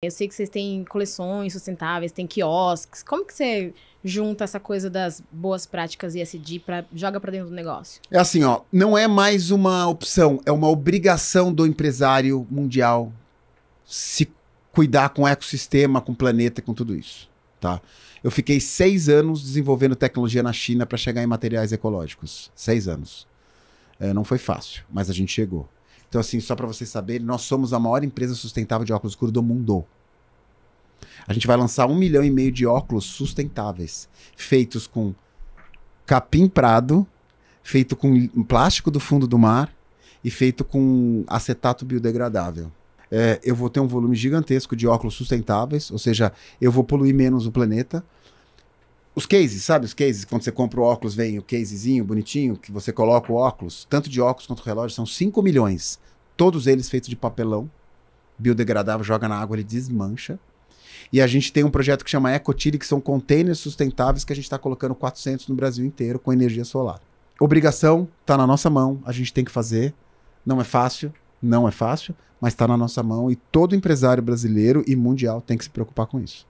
Eu sei que vocês têm coleções sustentáveis, têm quiosques. Como que você junta essa coisa das boas práticas ESG para joga para dentro do negócio? É assim, ó, não é mais uma opção, é uma obrigação do empresário mundial se cuidar com o ecossistema, com o planeta, com tudo isso, tá? Eu fiquei seis anos desenvolvendo tecnologia na China para chegar em materiais ecológicos, seis anos. É, não foi fácil, mas a gente chegou. Então, assim, só para vocês saberem, nós somos a maior empresa sustentável de óculos escuros do mundo. A gente vai lançar um milhão e meio de óculos sustentáveis, feitos com capim prado, feito com plástico do fundo do mar e feito com acetato biodegradável. É, eu vou ter um volume gigantesco de óculos sustentáveis, ou seja, eu vou poluir menos o planeta, os cases, sabe os cases? Quando você compra o óculos, vem o casezinho bonitinho, que você coloca o óculos. Tanto de óculos quanto relógio são 5 milhões. Todos eles feitos de papelão, biodegradável, joga na água, ele desmancha. E a gente tem um projeto que chama Ecotile, que são containers sustentáveis que a gente está colocando 400 no Brasil inteiro com energia solar. Obrigação está na nossa mão, a gente tem que fazer. Não é fácil, não é fácil, mas está na nossa mão e todo empresário brasileiro e mundial tem que se preocupar com isso.